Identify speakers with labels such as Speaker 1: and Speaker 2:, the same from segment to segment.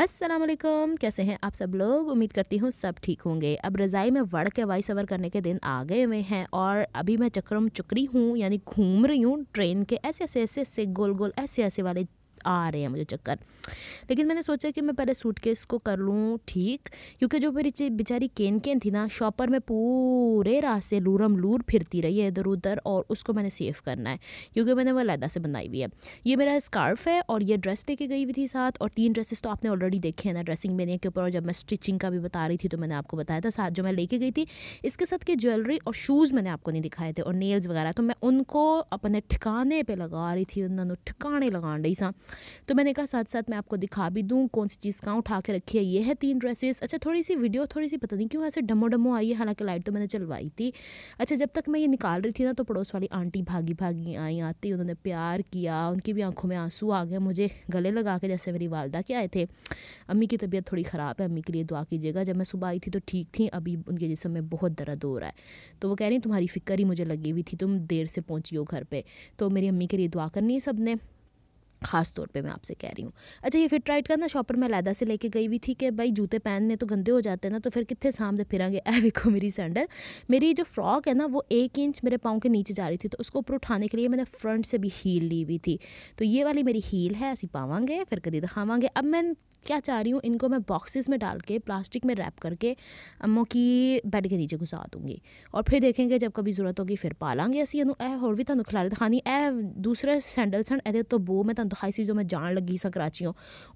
Speaker 1: असलम कैसे हैं आप सब लोग उम्मीद करती हूँ सब ठीक होंगे अब रज़ाई में वड़ के वाइस ओवर करने के दिन आ गए हुए हैं और अभी मैं चक्रम चुकरी हूँ यानी घूम रही हूँ ट्रेन के ऐसे ऐसे ऐसे ऐसे गोल गोल ऐसे ऐसे वाले आ रहे हैं मुझे चक्कर लेकिन मैंने सोचा कि मैं पहले सूटकेस को कर लूँ ठीक क्योंकि जो मेरी बेचारी केन केन थी ना शॉपर में पूरे रास्ते लूरम लूर फिरती रही है इधर उधर और उसको मैंने सेव करना है क्योंकि मैंने वो लैदा से बनाई हुई है ये मेरा स्कार्फ है और ये ड्रेस लेके गई हुई थी साथ और तीन ड्रेसेस तो आपने ऑलरेडी देखे हैं ना ड्रेसिंग मेरे के ऊपर और जब मैं स्टिचिंग का भी बता रही थी तो मैंने आपको बताया था साथ जो मैं लेके गई थी इसके साथ के ज्वेलरी और शूज़ मैंने आपको नहीं दिखाए थे और नेल्स वगैरह तो मैं उनको अपने ठिकाने पर लगा रही थी उन्होंने ठिकाने लगा रही सा तो मैंने कहा साथ साथ मैं आपको दिखा भी दूँ कौन सी चीज़ कहाँ उठा के रखी है ये है तीन ड्रेसेस अच्छा थोड़ी सी वीडियो थोड़ी सी पता नहीं क्यों ऐसे डमो डमो आई है हालांकि लाइट तो मैंने चलवाई थी अच्छा जब तक मैं ये निकाल रही थी ना तो पड़ोस वाली आंटी भागी भागी आई आती उन्होंने प्यार किया उनकी भी आंखों में आंसू आ गए मुझे गले लगा के जैसे मेरी वालदा के आए थे अम्मी की तबीयत थोड़ी ख़राब है अम्मी के लिए दुआ कीजिएगा जब मैं सुबह आई थी तो ठीक थी अभी उनके जिसम में बहुत दर्द हो रहा है तो वो कह रही तुम्हारी फ़िक्र ही मुझे लगी हुई थी तुम देर से पहुँची हो घर पर तो मेरी अम्मी के लिए दुआ करनी है सब ने ख़ास तौर पे मैं आपसे कह रही हूँ अच्छा ये फिट राइट का ना शॉपर मैं लैदा से लेके गई भी थी कि भाई जूते पहनने तो गंदे हो जाते हैं ना तो फिर कितने सामने फिरेंगे ऐ देखो मेरी सैंडल मेरी जो फ्रॉक है ना वो एक इंच मेरे पाँव के नीचे जा रही थी तो उसको ऊपर उठाने के लिए मैंने फ्रंट से भी हील ली हुई थी तो ये वाली मेरी हील है असं पावेंगे फिर कभी दिखावेंगे अब मैं क्या चाह रही हूँ इनको मैं बॉक्सेस में डाल के प्लास्टिक में रैप करके अम्मों की बेड के नीचे घुसा दूँगी और फिर देखेंगे जब कभी जरूरत होगी फिर पालेंगे असं यू ए होर भी तुम तो खिलाड़ी दिखानी ए दूसरे ਦੂਸਰੇ ਸੈਂਡਲਸ ए तो बो मैं तो दिखाई सी जो मैं जान लगी सा कराचियों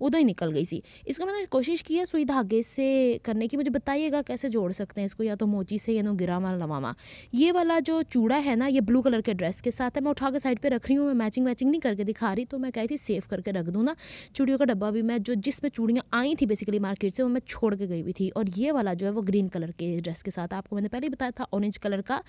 Speaker 1: उधर ही निकल गई सी इसको मैंने कोशिश की है सुई धागे से करने की मुझे बताइएगा कैसे जोड़ सकते हैं इसको या तो मोची से या नो तो गिरा वाला लवामा ये वाला जो चूड़ा है ना ये ब्लू कलर के ड्रेस के साथ है मैं उठा के साइड पर रख रही हूँ मैं मैचिंग वैचिंग नहीं करके दिखा रही तो मैं कही थी सेव करके रख दूँ ना चूड़ियों का डब्बा भी मैं जो जिसमें चूड़ियाँ आई थी बेसिकली मार्केट से वो मैं छोड़ के गई हुई थी और ये वाला जो है वो ग्रीन कलर के ड्रेस के साथ आपको मैंने पहले ही बताया था ऑरेंज कलर का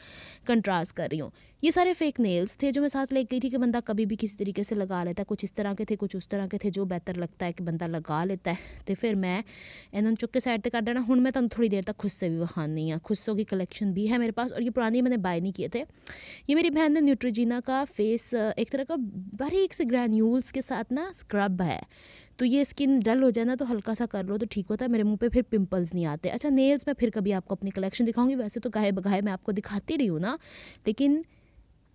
Speaker 1: कंट्रास्ट कर रही हूँ ये सारे फेक नेल्स थे जो मैं साथ लेके गई थी कि बंदा कभी भी किसी तरीके से लगा लेता है कुछ इस तरह के थे कुछ उस तरह के थे जो बेहतर लगता है कि बंदा लगा लेता है तो फिर मैं इन्होंने चुके सैड तो कर देना हूँ मैं तुम थोड़ी देर तक खुद से भी विखानी हाँ खुद की कलेक्शन भी है मेरे पास और ये पुराने मैंने बाय नहीं किए थे ये मेरी बहन ने न्यूट्रीजीना का फेस एक तरह का बारीक से ग्रैन्यूल्स के साथ ना स्क्रब है तो ये स्किन डल हो जाए ना तो हल्का सा कर लो तो ठीक होता है मेरे मुंह पे फिर पिंपल्स नहीं आते अच्छा नेल्स मैं फिर कभी आपको अपनी कलेक्शन दिखाऊंगी वैसे तो गाहे बगाहे मैं आपको दिखाती रही हूँ ना लेकिन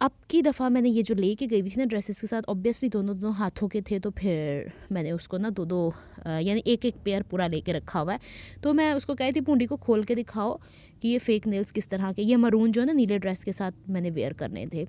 Speaker 1: अब की दफ़ा मैंने ये जो लेके गई हुई थी ना ड्रेसेस के साथ ऑब्वियसली दोनों दोनों हाथों के थे तो फिर मैंने उसको ना दो दो यानी एक एक पेयर पूरा लेके रखा हुआ है तो मैं उसको कह थी पूंडी को खोल के दिखाओ कि ये फेक नेल्स किस तरह के ये मरून जो है ना नीले ड्रेस के साथ मैंने वेयर करने थे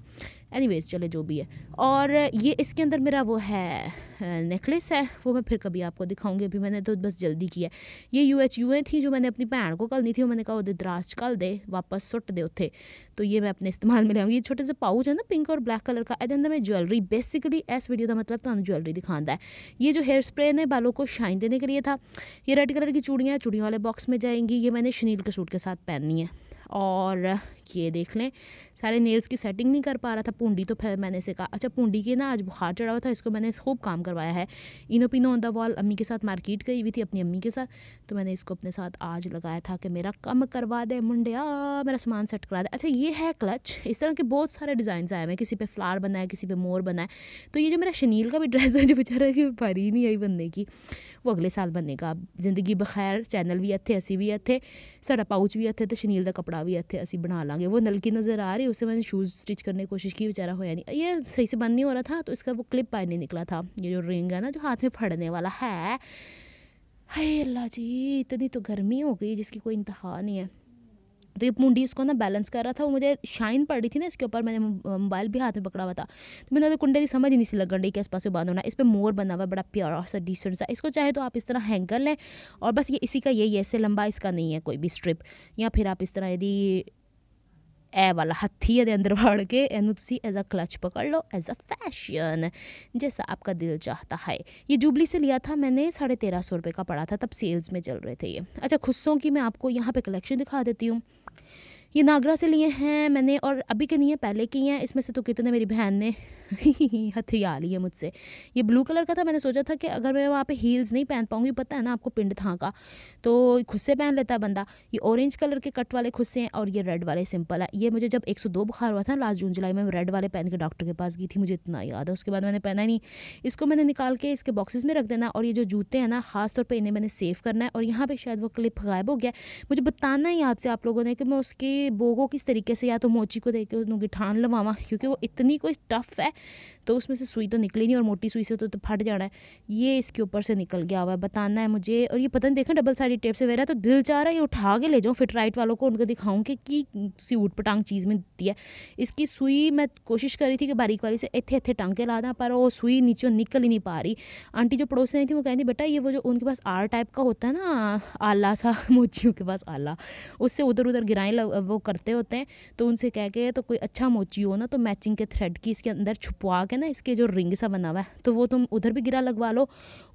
Speaker 1: एनीवेज चले जो भी है और ये इसके अंदर मेरा वो है नेकलेस है वो मैं फिर कभी आपको दिखाऊंगी अभी मैंने तो बस जल्दी किया ये यू एच यू ए थी जो मैंने अपनी भैन को नहीं थी मैंने कहा वो दराज कल दे वापस सुट दे उत्थे तो ये मैं अपने इस्तेमाल में ये छोटे से पाउच है ना पिंक और ब्लैक कलर का ਇਹਦੇ अंदर मैं ज्वेलरी बेसिकली ਇਸ वीडियो का मतलब ਤੁਹਾਨੂੰ तो ज्वेलरी दिखाता है ये जो हेयर स्प्रे ने बालों को शाइन देने के लिए था ये रेड कलर की चूड़ियाँ चूड़ियों वाले बॉक्स में जाएंगी ये मैंने शनील के सूट के साथ पहननी है और ये देख लें सारे नेल्स की सेटिंग नहीं कर पा रहा था पूंडी तो फिर मैंने इसे कहा अच्छा पूंडी के ना आज बुखार चढ़ा हुआ था इसको मैंने खूब काम करवाया है इनो पिनो ऑन द वॉल अम्मी के साथ मार्केट गई हुई थी अपनी अम्मी के साथ तो मैंने इसको अपने साथ आज लगाया था कि मेरा कम करवा दे मुंडे मेरा सामान सेट करा दे अच्छा ये है क्लच इस तरह के बहुत सारे डिज़ाइन आए हैं किसी पर फ्लार बनाए किसी पर मोर बनाए तो ये जो मेरा शनील का भी ड्रेस है जो बेचारा कि भरी नहीं आई बनने की वो अगले साल बनेगा जिंदगी बखैर चैनल भी इतने असी भी इतने ਸਾਡਾ भी ਵੀ तो शनील का कपड़ा भी ਵੀ असी बना ਬਣਾ गया वो नलकी नज़र आ रही उसे मैंने शूज़ स्टिच करने की कोशिश की बेचारा होया नहीं ये सही से बंद नहीं हो रहा था तो इसका वो क्लिप बाहर नहीं निकला था ये जो रिंग है ना जो हाथ में फड़ने वाला है हे अल्लाह जी इतनी तो गर्मी हो गई जिसकी कोई इंतहा नहीं है तो ये मुंडी इसको ना बैलेंस कर रहा था वो मुझे शाइन पड़ रही थी ना इसके ऊपर मैंने मोबाइल भी हाथ में पकड़ा हुआ था तो मैंने तो कुंडे की समझ ही नहीं सी लगन रही कि पास बांध होना इस पर मोर बना हुआ बड़ा प्यारा सा डिसेंट सा इसको चाहे तो आप इस तरह हैंग कर लें और बस ये इसी का यही ऐसे लंबा इसका नहीं है कोई भी स्ट्रिप या फिर आप इस तरह यदि ए वाला हथी ये अंदर ਵੜ के एनू ਤੁਸੀਂ एज अ क्लच पकड़ लो एज अ फैशन जैसा आपका दिल चाहता है ये जुबली से लिया था मैंने साढ़े तेरह सौ रुपये का पड़ा था तब सेल्स में चल रहे थे ये अच्छा खुस्सों की मैं आपको यहाँ पे कलेक्शन दिखा देती हूँ ये नागरा से लिए हैं मैंने और अभी के नहीं है पहले की हैं इसमें से तो कितने मेरी बहन ने हथियार लिए मुझसे ये ब्लू कलर का था मैंने सोचा था कि अगर मैं वहाँ पे हील्स नहीं पहन पाऊँगी पता है ना आपको पिंड था का तो खुद से पहन लेता है बंदा ये ऑरेंज कलर के कट वाले खुद से हैं और ये रेड वाले सिंपल है ये मुझे जब एक बुखार हुआ था लास्ट जून जुलाई में रेड वाले पहन के डॉक्टर के पास गई थी मुझे इतना याद है उसके बाद मैंने पहना नहीं इसको मैंने निकाल के इसके बॉक्सेज में रख देना और ये जो जूते हैं ना खास तौर पर इन्हें मैंने सेव करना है और यहाँ पर शायद वो क्लिप गायब हो गया मुझे बताना है याद से आप लोगों ने कि मैं उसके बोगो किस तरीके से या तो मोची को देख के उसको गिठान लवावा क्योंकि वो इतनी कोई टफ है तो उसमें से सुई तो निकली नहीं और मोटी सुई से तो, तो फट जाना है ये इसके ऊपर से निकल गया हुआ है बताना है मुझे और ये पता नहीं देखा डबल साइड टेप से वगैरह तो दिल चाह रहा है ये उठा के ले जाऊँ फिट राइट वालों को उनको दिखाऊँ कि की सी ऊट पटांग चीज़ में दी है इसकी सुई मैं कोशिश कर रही थी कि बारीक वाली से इतने इतने के ला दें पर वो सुई नीचे निकल ही नहीं पा रही आंटी जो पड़ोस आई थी वो कहती बेटा ये वो जो उनके पास आर टाइप का होता है ना आला सा मोचियों के पास आला उससे उधर उधर गिराएं वो करते होते हैं तो उनसे कह के तो कोई अच्छा मोची हो ना तो मैचिंग के थ्रेड की इसके अंदर छुपवा के ना इसके जो रिंग सा बना हुआ है तो वो तुम उधर भी गिरा लगवा लो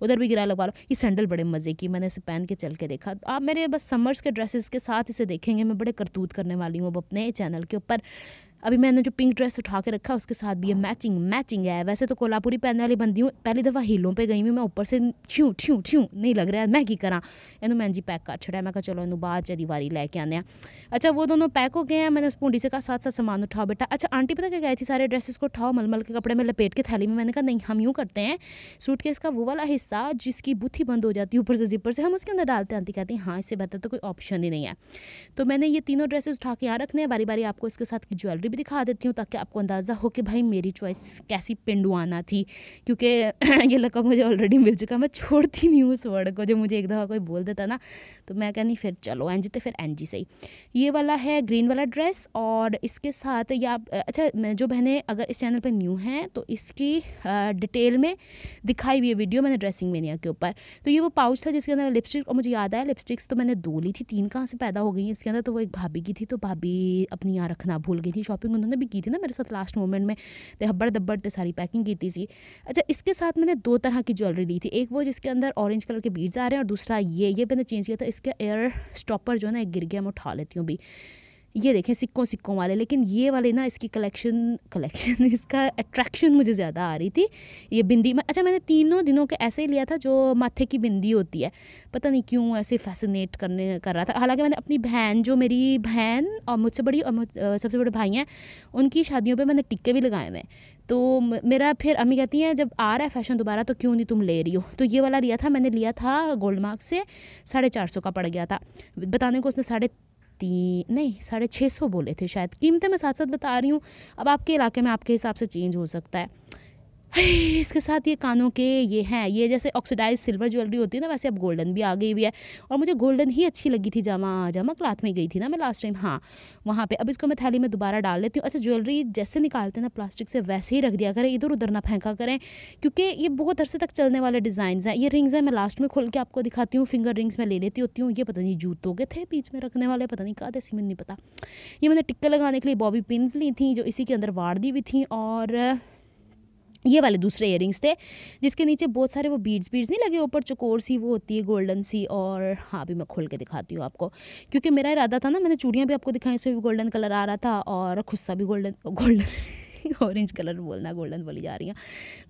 Speaker 1: उधर भी गिरा लगवा लो ये सैंडल बड़े मज़े की मैंने इसे पहन के चल के देखा आप मेरे बस समर्स के ड्रेसेस के साथ इसे देखेंगे मैं बड़े करतूत करने वाली हूँ अब अपने चैनल के ऊपर अभी मैंने जो पिंक ड्रेस उठा के रखा उसके साथ भी ये मैचिंग मैचिंग है वैसे तो कोल्हापुरी पहनने वाली बंदी हूँ पहली दफ़ा हीलों पे गई हुई मैं ऊपर से छ्यू ठ्यू ठ्यू नहीं लग रहा है मैं की करा इन मैं जी पैक कर छड़ा मैं कहा चलो इन बाद च दिवारी लैके आने अच्छा वो दोनों पैक हो गए हैं मैंने उस पूंडी से कहा साथ साथ सामान उठाओ बेटा अच्छा आंटी पता क्या गई थी सारे ड्रेसेस को उठाओ मलमल के कपड़े में लपेट के थैली में मैंने कहा नहीं हम यूँ करते हैं सूट के का वो वाला हिस्सा जिसकी बुथी बंद हो जाती है ऊपर से जिपर से हम उसके अंदर डालते हैं आंटी कहती हैं हाँ इससे बेहतर तो कोई ऑप्शन ही नहीं है तो मैंने ये तीनों ड्रेसेस उठा के यहाँ रखने हैं बारी बारी आपको इसके साथ ज्वेलरी सामग्री भी दिखा देती हूँ ताकि आपको अंदाज़ा हो कि भाई मेरी चॉइस कैसी पिंडवाना थी क्योंकि ये लकब मुझे ऑलरेडी मिल चुका मैं छोड़ती नहीं हूँ उस वर्ड को जो मुझे एक दफ़ा कोई बोल देता ना तो मैं कह नहीं फिर चलो एन तो फिर एन जी सही ये वाला है ग्रीन वाला ड्रेस और इसके साथ या अच्छा मैं जो बहने अगर इस चैनल पर न्यू हैं तो इसकी डिटेल में दिखाई हुई है वीडियो मैंने ड्रेसिंग मेनिया के ऊपर तो ये वो पाउच था जिसके अंदर लिपस्टिक और मुझे याद आया लिपस्टिक्स तो मैंने दो ली थी तीन कहाँ से पैदा हो गई इसके अंदर तो वो एक भाभी की थी तो भाभी अपनी यहाँ रखना भूल गई थी शॉपिंग उन्होंने भी की थी ना मेरे साथ लास्ट मोमेंट में तो हब्बड़ दब्बड़ तो सारी पैकिंग की थी सी अच्छा इसके साथ मैंने दो तरह की ज्वेलरी ली थी एक वो जिसके अंदर ऑरेंज कलर के बीड्स आ रहे हैं और दूसरा ये ये मैंने चेंज किया था इसका एयर स्टॉपर जो है ना गिर गया मैं उठा लेती हूँ भी ये देखें सिक्कों सिक्कों वाले लेकिन ये वाले ना इसकी कलेक्शन कलेक्शन इसका अट्रैक्शन मुझे ज़्यादा आ रही थी ये बिंदी मैं अच्छा मैंने तीनों दिनों के ऐसे ही लिया था जो माथे की बिंदी होती है पता नहीं क्यों ऐसे फैसिनेट करने कर रहा था हालांकि मैंने अपनी बहन जो मेरी बहन और मुझसे बड़ी और सबसे बड़े भाई हैं उनकी शादियों पर मैंने टिक्के भी लगाए हुए तो मेरा फिर अम्मी कहती हैं जब आ रहा है फैशन दोबारा तो क्यों नहीं तुम ले रही हो तो ये वाला लिया था मैंने लिया था गोल्ड मार्क से साढ़े चार सौ का पड़ गया था बताने को उसने साढ़े तीन नहीं साढ़े छः सौ बोले थे शायद कीमतें मैं साथ साथ बता रही हूँ अब आपके इलाके में आपके हिसाब से चेंज हो सकता है इसके साथ ये कानों के ये हैं ये जैसे ऑक्सीडाइज सिल्वर ज्वेलरी होती है ना वैसे अब गोल्डन भी आ गई हुई है और मुझे गोल्डन ही अच्छी लगी थी जामा जामा क्लाथ में गई थी ना मैं लास्ट टाइम हाँ वहाँ पे अब इसको मैं थैली में दोबारा डाल लेती हूँ अच्छा ज्वेलरी जैसे निकालते हैं ना प्लास्टिक से वैसे ही रख दिया करें इधर उधर ना फेंका करें क्योंकि ये बहुत अरसे तक चलने वाले डिज़ाइन हैं ये रिंग्स हैं मैं लास्ट में खोल के आपको दिखाती हूँ फिंगर रिंग्स मैं ले लेती होती हूँ ये पता नहीं जूतों के थे बीच में रखने वाले पता नहीं कहा थे सीमेंट नहीं पता ये मैंने टिक्का लगाने के लिए बॉबी पिन ली थी जो इसी के अंदर वाड़ दी हुई थी और ये वाले दूसरे इयरिंग्स थे जिसके नीचे बहुत सारे वो बीड्स बीड्स नहीं लगे ऊपर चकोर सी वो होती है गोल्डन सी और हाँ अभी मैं खोल के दिखाती हूँ आपको क्योंकि मेरा इरादा था ना मैंने चूड़ियाँ भी आपको दिखाई इसमें भी गोल्डन कलर आ रहा था और खुस्सा भी गोल्डन गोल्डन ऑरेंज कलर बोलना गोल्डन बोली जा रही है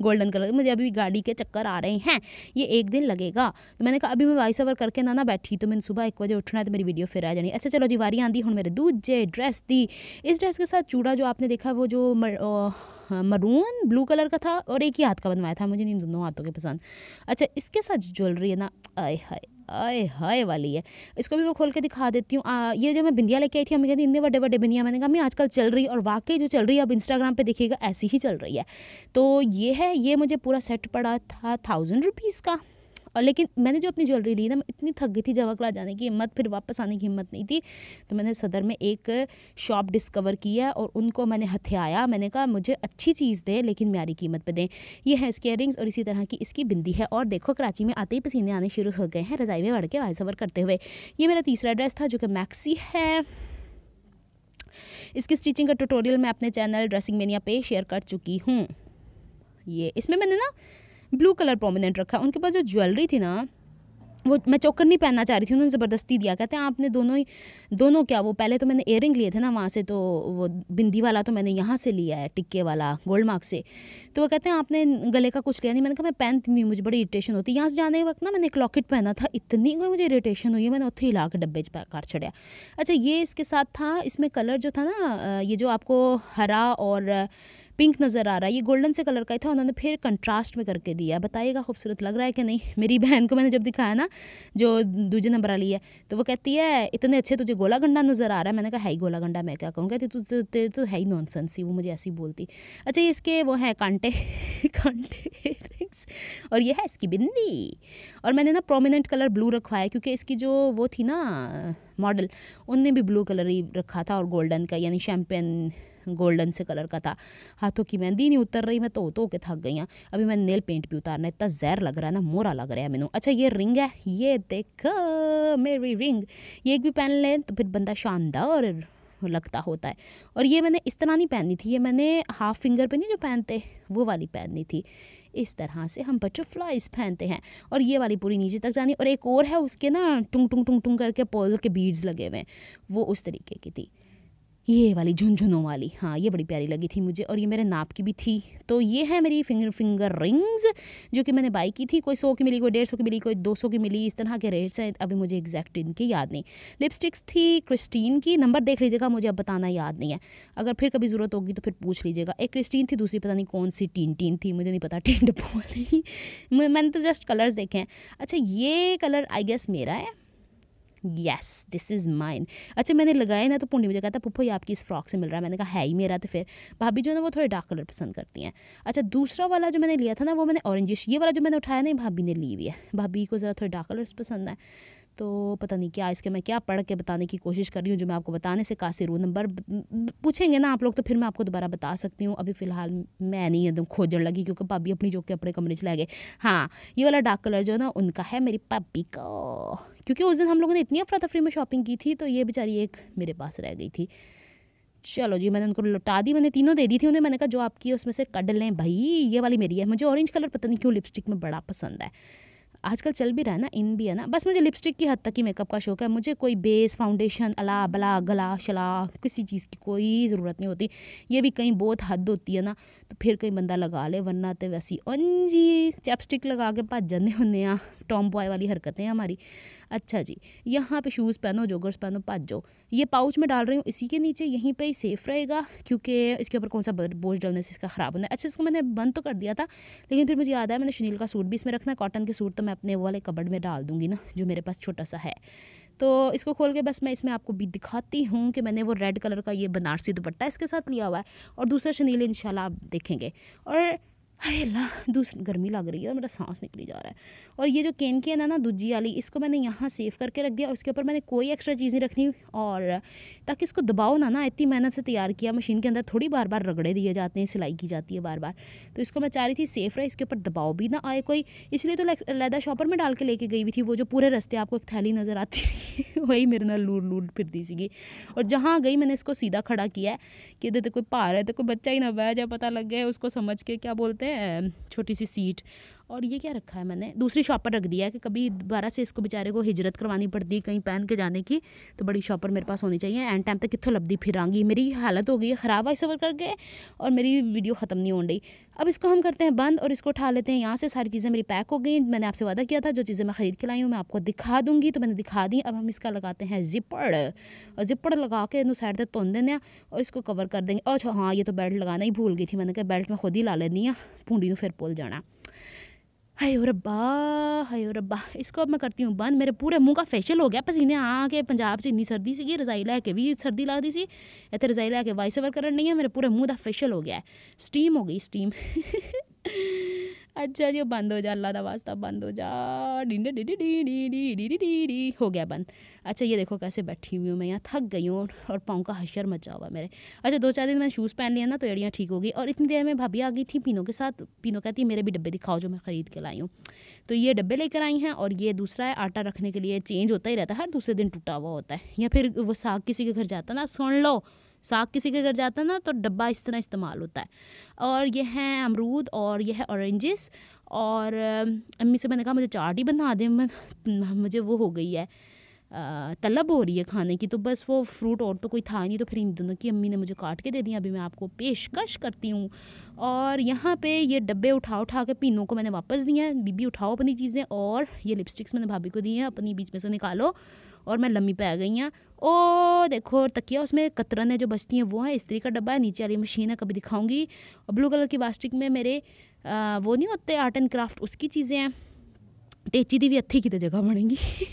Speaker 1: गोल्डन कलर मुझे अभी गाड़ी के चक्कर आ रहे हैं ये एक दिन लगेगा तो मैंने कहा अभी मैं वॉइस ओवर करके ना ना बैठी तो मैंने सुबह एक बजे उठना है तो मेरी वीडियो फिर आ जानी अच्छा चलो जी वारी आँधी हूँ मेरे दूजे ड्रेस दी इस ड्रेस के साथ चूड़ा जो आपने देखा वो जो मरून ब्लू कलर का था और एक ही हाथ का बनवाया था मुझे नहीं दोनों हाथों के पसंद अच्छा इसके साथ ज्वेलरी है ना आए हाय आए हाय वाली है इसको भी मैं खोल के दिखा देती हूँ ये जो मैं बिंदिया लेके आई थी हमें कहती इतने बड़े बड़े बिंदिया मैंने कहा मैं आजकल चल रही और वाकई जो चल रही है अब इंस्टाग्राम पे देखिएगा ऐसी ही चल रही है तो ये है ये मुझे पूरा सेट पड़ा था थाउजेंड रुपीज़ का और लेकिन मैंने जो अपनी ज्वेलरी ली ना मैं इतनी थक गई थी जवाकला जाने की हिम्मत फिर वापस आने की हिम्मत नहीं थी तो मैंने सदर में एक शॉप डिस्कवर किया और उनको मैंने हथियाया मैंने कहा मुझे अच्छी चीज़ दें लेकिन म्यारी कीमत पर दें ये है इसके रिंग्स और इसी तरह की इसकी बिंदी है और देखो कराची में आते ही पसीने आने शुरू हो गए हैं रज़ाई में बढ़ के सवर करते हुए ये मेरा तीसरा ड्रेस था जो कि मैक्सी है इसकी स्टिचिंग का ट्यूटोरियल मैं अपने चैनल ड्रेसिंग मेनिया पे शेयर कर चुकी हूँ ये इसमें मैंने ना ब्लू कलर प्रोमिनेंट रखा उनके पास जो ज्वेलरी थी ना वो मैं चौकर नहीं पहनना चाह रही थी उन्होंने ज़बरदस्ती दिया कहते हैं आपने दोनों ही दोनों क्या वो पहले तो मैंने एयरिंग लिए थे ना वहाँ से तो वो बिंदी वाला तो मैंने यहाँ से लिया है टिक्के वाला गोल्ड मार्क से तो वो कहते हैं आपने गले का कुछ लिया नहीं मैंने कहा मैं पहनती नहीं मुझे बड़ी इरीटेशन होती यहाँ से जाने वक्त ना मैंने एक लॉकेट पहना था इतनी कोई मुझे इरीटेशन हुई है मैंने उतनी ला के डब्बे कर छड़ा अच्छा ये इसके साथ था इसमें कलर जो था ना ये जो आपको हरा और पिंक नज़र आ रहा है ये गोल्डन से कलर का ही था उन्होंने फिर कंट्रास्ट में करके दिया बताइएगा खूबसूरत लग रहा है कि नहीं मेरी बहन को मैंने जब दिखाया ना जो दूजे नंबर वाली है तो वो कहती है इतने अच्छे तुझे गोला गंडा नज़र आ रहा है मैंने कहा है ही गोला गंडा मैं क्या कहूँ कहती तू तेरे तो है ही नॉन ही वो मुझे ऐसी बोलती अच्छा ये इसके वो हैं कांटे कांटे और ये है इसकी बिंदी और मैंने ना प्रोमिनेंट कलर ब्लू रखवाया क्योंकि इसकी जो वो थी ना मॉडल उनने भी ब्लू कलर ही रखा था और गोल्डन का यानी शैम्पेन गोल्डन से कलर का था हाथों की मेहंदी नहीं उतर रही मैं तो तो के थक गई हूँ अभी मैं नेल पेंट भी उतारना इतना जहर लग रहा है ना मोरा लग रहा है मैनू अच्छा ये रिंग है ये देख मेरी रिंग ये एक भी पहन लें तो फिर बंदा शानदार लगता होता है और ये मैंने इस तरह नहीं पहननी थी ये मैंने हाफ फिंगर पे नहीं जो पहनते वो वाली पहननी थी इस तरह से हम बटरफ्लाइज पहनते हैं और ये वाली पूरी नीचे तक जानी और एक और है उसके ना टुंग टुंग टुंग टुंग करके पोल के बीड्स लगे हुए हैं वो उस तरीके की थी ये वाली झुंझुनों वाली हाँ ये बड़ी प्यारी लगी थी मुझे और ये मेरे नाप की भी थी तो ये है मेरी फिंगर फिंगर रिंग्स जो कि मैंने बाई की थी कोई सौ की मिली कोई डेढ़ सौ की मिली कोई दो सौ की मिली इस तरह के रेट्स हैं अभी मुझे एग्जैक्ट इनके याद नहीं लिपस्टिक्स थी क्रिस्टीन की नंबर देख लीजिएगा मुझे अब बताना याद नहीं है अगर फिर कभी ज़रूरत होगी तो फिर पूछ लीजिएगा एक क्रिस्टीन थी दूसरी पता नहीं कौन सी टीन टीन थी मुझे नहीं पता टीन डब्बू वाली मैंने तो जस्ट कलर्स देखे हैं अच्छा ये कलर आई गेस मेरा है येस दिस इज़ माइन अच्छा मैंने लगाया ना तो पुण्य मुझे कहता पुप्पो ये आपकी इस फ्रॉक से मिल रहा है मैंने कहा है ही मेरा तो फिर भाभी जो है ना वो थोड़े डार्क कलर पसंद करती हैं अच्छा दूसरा वाला जो मैंने लिया था ना वो मैंने ऑरेंजिश ये वाला जो मैंने उठाया नहीं भाभी ने ली हुई है भाभी को ज़रा थोड़े डार्क कलर्स पसंद है तो पता नहीं क्या इसके मैं क्या पढ़ के बताने की कोशिश कर रही हूँ जो मैं आपको बताने से कासिर हूँ नंबर पूछेंगे ना आप लोग तो फिर मैं आपको दोबारा बता सकती हूँ अभी फ़िलहाल मैं नहीं एकदम खोजने लगी क्योंकि पापी अपनी जो के अपने कमरे चला गए हाँ ये वाला डार्क कलर जो है ना उनका है मेरी पापी का क्योंकि उस दिन हम लोगों ने इतनी अफरा तफरी में शॉपिंग की थी तो ये बेचारी एक मेरे पास रह गई थी चलो जी मैंने उनको लौटा दी मैंने तीनों दे दी थी उन्हें मैंने कहा जो आपकी है उसमें से कड लें भाई ये वाली मेरी है मुझे ऑरेंज कलर पता नहीं क्यों लिपस्टिक में बड़ा पसंद है आजकल चल भी रहा है ना इन भी है ना बस मुझे लिपस्टिक की हद तक ही मेकअप का शौक है मुझे कोई बेस फाउंडेशन अला बला गला शला किसी चीज़ की कोई ज़रूरत नहीं होती ये भी कहीं बहुत हद होती है ना तो फिर कहीं बंदा लगा ले वरना तो वैसी ओंजी चैपस्टिक लगा के भज जाने होंने टॉम बॉय वाली हरकतें हैं हमारी अच्छा जी यहाँ पे शूज़ पहनो जोगर्स पहनो भज जाओ ये पाउच में डाल रही हूँ इसी के नीचे यहीं पे ही सेफ़ रहेगा क्योंकि इसके ऊपर कौन सा बोझ डालने से इसका ख़राब होना है अच्छा इसको मैंने बंद तो कर दिया था लेकिन फिर मुझे याद आया मैंने शनील का सूट भी इसमें रखना है कॉटन के सूट तो मैं अपने वो वाले कबड़ में डाल दूँगी ना जो मेरे पास छोटा सा है तो इसको खोल के बस मैं इसमें आपको भी दिखाती हूँ कि मैंने वो रेड कलर का ये बनारसी दुपट्टा इसके साथ लिया हुआ है और दूसरा शनील इंशाल्लाह आप देखेंगे और अरे ला दूसरी गर्मी लग रही है और मेरा सांस निकली जा रहा है और ये जो केन की है ना दूजी वाली इसको मैंने यहाँ सेव करके रख दिया और उसके ऊपर मैंने कोई एक्स्ट्रा चीज़ नहीं रखनी और ताकि इसको दबाओ ना ना इतनी मेहनत से तैयार किया मशीन के अंदर थोड़ी बार बार रगड़े दिए जाते हैं सिलाई की जाती है बार बार तो इसको मैं चाह रही थी सेफ रहे इसके ऊपर दबाव भी ना आए कोई इसलिए तो लैदा शॉपर में डाल के लेके गई हुई थी वो जो पूरे रास्ते आपको एक थैली नज़र आती थी वही मेरे ना लूर लूर फिरती सी और जहाँ गई मैंने इसको सीधा खड़ा किया है कि इधर तो कोई पार है तो कोई बच्चा ही ना बह जाए पता लग गया उसको समझ के क्या बोलते हैं छोटी सी सीट और ये क्या रखा है मैंने दूसरी शॉप पर रख दिया है कि कभी दोबारा से इसको बेचारे को हिजरत करवानी पड़ती कहीं पहन के जाने की तो बड़ी शॉप पर मेरे पास होनी चाहिए एंड टाइम तक कितों फिर फिरांगी मेरी हालत हो गई है ख़राब वॉइस सफ़र करके और मेरी वीडियो ख़त्म नहीं हो रही अब इसको हम करते हैं बंद और इसको उठा लेते हैं यहाँ से सारी चीज़ें मेरी पैक हो गई मैंने आपसे वादा किया था जो चीज़ें मैं ख़रीद के लाई हूँ मैं आपको दिखा दूँगी तो मैंने दिखा दी अब हम इसका लगाते हैं जिपड़ और जिपड़ लगा के इन साइड तक धुन देने और इसको कवर कर देंगे अच्छा हाँ ये तो बेल्ट लगाना ही भूल गई थी मैंने कहा बेल्ट मैं खुद ही ला लेनी हाँ पूंडी फिर पुल जाना हाय रब्बा हाय रब्बा इसको अब मैं करती हूँ बंद मेरे पूरे मुंह का फेशियल हो गया पसीने आ के पंजाब से इतनी सर्दी सी रजाई लैके भी सर्दी लगती सी इतने रजाई लैके के वाइस ओवर करन नहीं है मेरे पूरे मुंह का फेशियल हो गया स्टीम हो गई स्टीम अच्छा जी बंद हो जा अल्लाह का वास्ता बंद हो जा डी डी डी डी डी डी डी डी डी हो गया बंद अच्छा ये देखो कैसे बैठी हुई हूँ मैं यहाँ थक गई हूँ और पाँव का हशर मचा हुआ मेरे अच्छा दो चार दिन मैंने शूज़ पहन लिया ना तो एड़ियाँ ठीक होगी और इतनी देर में भाभी आ गई थी पीनों के साथ पीनों कहती है मेरे भी डब्बे दिखाओ जो मैं ख़रीद के लाई हूँ तो ये डब्बे लेकर आई हैं और ये दूसरा है आटा रखने के लिए चेंज होता ही रहता है हर दूसरे दिन टूटा हुआ होता है या फिर वो साग किसी के घर जाता ना सुन लो साग किसी के घर जाता है ना तो डब्बा इस तरह इस्तेमाल होता है और यह है अमरूद और यह है औरेंजेस और अम्मी से मैंने कहा मुझे चाट ही बना दें मुझे वो हो गई है तलब हो रही है खाने की तो बस वो फ्रूट और तो कोई था नहीं तो फिर इन दोनों की अम्मी ने मुझे काट के दे दिया अभी मैं आपको पेशकश करती हूँ और यहाँ पे ये डब्बे उठा उठा के पीनों को मैंने वापस दिए हैं बीबी उठाओ अपनी चीज़ें और ये लिपस्टिक्स मैंने भाभी को दी हैं अपनी बीच में से निकालो और मैं लम्बी पे आ गई हूँ ओ देखो तकिया उसमें कतरन है जो बचती हैं वो है इस्त्री का डब्बा है नीचे वाली मशीन है कभी दिखाऊंगी और ब्लू कलर की प्लास्टिक में मेरे वो नहीं होते आर्ट एंड क्राफ्ट उसकी चीज़ें हैं टेची दी भी अत्थी की तो जगह बनेगी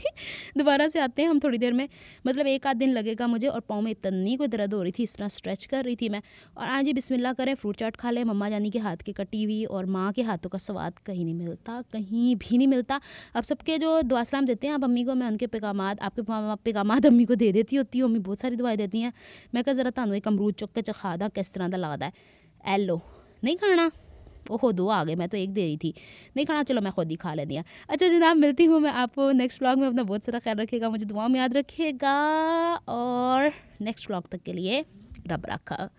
Speaker 1: दोबारा से आते हैं हम थोड़ी देर में मतलब एक आध दिन लगेगा मुझे और पाँव में इतनी कोई दर्द हो रही थी इस तरह स्ट्रेच कर रही थी मैं और आज ही बिस्मिल्लाह करें फ्रूट चाट खा लें मम्मा जानी के हाथ की कटी हुई और माँ के हाथों का स्वाद कहीं नहीं मिलता कहीं भी नहीं मिलता अब सबके जो दुआ सलाम देते हैं आप अम्मी को मैं उनके पैगाम आपके पैगाम अम्मी को दे देती होती हूँ अम्मी बहुत सारी दुआएं देती हैं मैं कहा जरा थानू एक अमरूद चुक के चखा दा किस तरह का लगता है एलो नहीं खाना ओहो दो आ गए मैं तो एक दे रही थी नहीं खाना चलो मैं खुद ही खा लेती दिया अच्छा जनाब मिलती हूँ मैं आपको नेक्स्ट ब्लॉग में अपना बहुत सारा ख्याल रखेगा मुझे दुआ में याद रखेगा और नेक्स्ट ब्लॉग तक के लिए रब रखा